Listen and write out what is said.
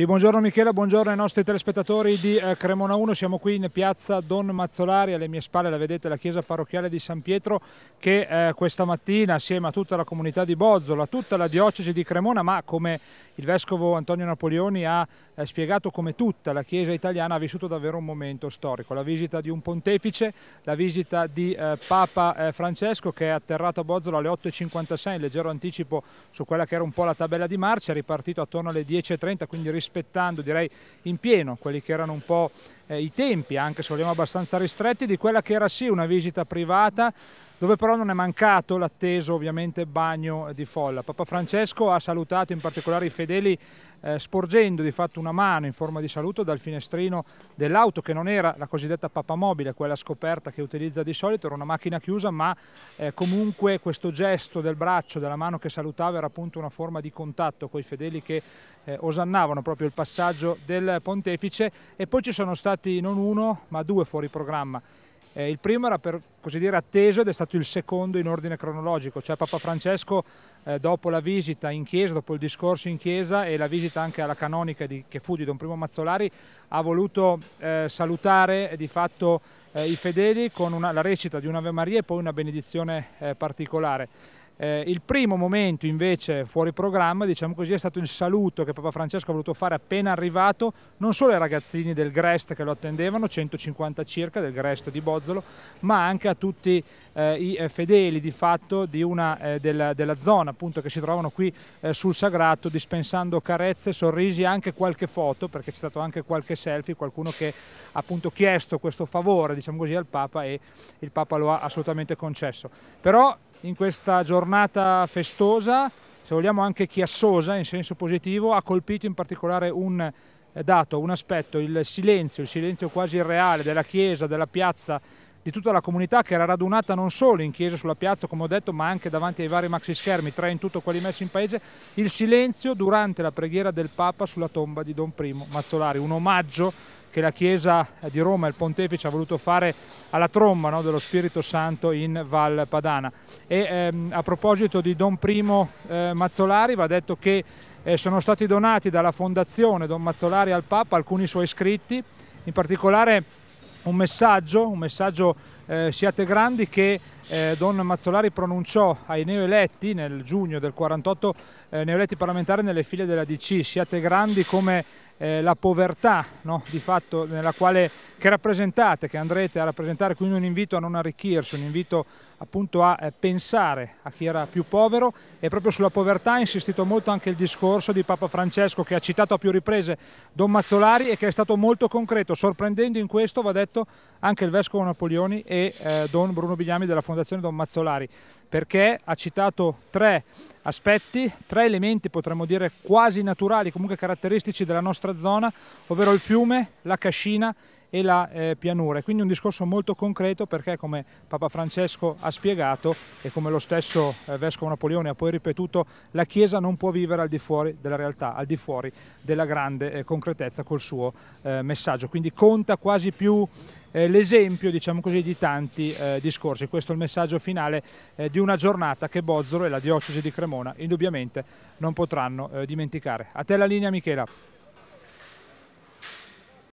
Sì, buongiorno Michela, buongiorno ai nostri telespettatori di eh, Cremona 1, siamo qui in piazza Don Mazzolari, alle mie spalle la vedete la chiesa parrocchiale di San Pietro che eh, questa mattina assieme a tutta la comunità di Bozzolo, a tutta la diocesi di Cremona, ma come il vescovo Antonio Napoleoni ha eh, spiegato come tutta la Chiesa italiana ha vissuto davvero un momento storico, la visita di un pontefice, la visita di eh, Papa eh, Francesco che è atterrato a Bozzolo alle 8.56 in leggero anticipo su quella che era un po' la tabella di marcia, è ripartito attorno alle 10.30 quindi rispettando direi in pieno quelli che erano un po' i tempi anche se vogliamo abbastanza ristretti di quella che era sì una visita privata dove però non è mancato l'atteso ovviamente bagno di folla. Papa Francesco ha salutato in particolare i fedeli eh, sporgendo di fatto una mano in forma di saluto dal finestrino dell'auto che non era la cosiddetta Papa Mobile, quella scoperta che utilizza di solito, era una macchina chiusa, ma eh, comunque questo gesto del braccio, della mano che salutava era appunto una forma di contatto con i fedeli che eh, osannavano proprio il passaggio del pontefice e poi ci sono stati non uno ma due fuori programma eh, il primo era per così dire atteso ed è stato il secondo in ordine cronologico, cioè Papa Francesco eh, dopo la visita in chiesa, dopo il discorso in chiesa e la visita anche alla canonica di, che fu di Don Primo Mazzolari, ha voluto eh, salutare eh, di fatto eh, i fedeli con una, la recita di un'Ave Maria e poi una benedizione eh, particolare. Eh, il primo momento invece fuori programma diciamo così, è stato il saluto che Papa Francesco ha voluto fare appena arrivato non solo ai ragazzini del Grest che lo attendevano, 150 circa del Grest di Bozzolo, ma anche a tutti eh, i eh, fedeli di fatto di una, eh, della, della, zona appunto, che si trovano qui eh, sul Sagrato dispensando carezze, sorrisi e anche qualche foto perché c'è stato anche qualche selfie, qualcuno che ha appunto chiesto questo favore diciamo così, al Papa e il Papa lo ha assolutamente concesso. Però in questa giornata festosa, se vogliamo anche chiassosa in senso positivo, ha colpito in particolare un eh, dato, un aspetto, il silenzio, il silenzio quasi irreale della chiesa, della piazza, di tutta la comunità che era radunata non solo in chiesa sulla piazza, come ho detto, ma anche davanti ai vari maxi schermi, tre in tutto quelli messi in paese, il silenzio durante la preghiera del Papa sulla tomba di Don Primo Mazzolari, un omaggio che la Chiesa di Roma, il Pontefice, ha voluto fare alla tromba no, dello Spirito Santo in Val Padana. E, ehm, a proposito di Don Primo eh, Mazzolari, va detto che eh, sono stati donati dalla Fondazione Don Mazzolari al Papa alcuni suoi scritti, in particolare un messaggio, un messaggio eh, siate grandi che eh, Don Mazzolari pronunciò ai neoeletti nel giugno del 48 eh, neoeletti parlamentari nelle file della DC siate grandi come eh, la povertà no? di fatto quale, che rappresentate che andrete a rappresentare quindi un invito a non arricchirsi un invito appunto a eh, pensare a chi era più povero e proprio sulla povertà ha insistito molto anche il discorso di Papa Francesco che ha citato a più riprese Don Mazzolari e che è stato molto concreto, sorprendendo in questo, va detto, anche il Vescovo Napoleoni e eh, Don Bruno Bigliami della Fondazione Don Mazzolari, perché ha citato tre aspetti, tre elementi potremmo dire quasi naturali, comunque caratteristici della nostra zona, ovvero il fiume, la cascina e la eh, pianura. Quindi un discorso molto concreto perché come Papa Francesco ha spiegato e come lo stesso eh, Vescovo Napoleone ha poi ripetuto, la Chiesa non può vivere al di fuori della realtà, al di fuori della grande eh, concretezza col suo eh, messaggio. Quindi conta quasi più eh, l'esempio diciamo così, di tanti eh, discorsi. Questo è il messaggio finale di una giornata che Bozzolo e la diocesi di Cremona indubbiamente non potranno dimenticare. A te la linea Michela.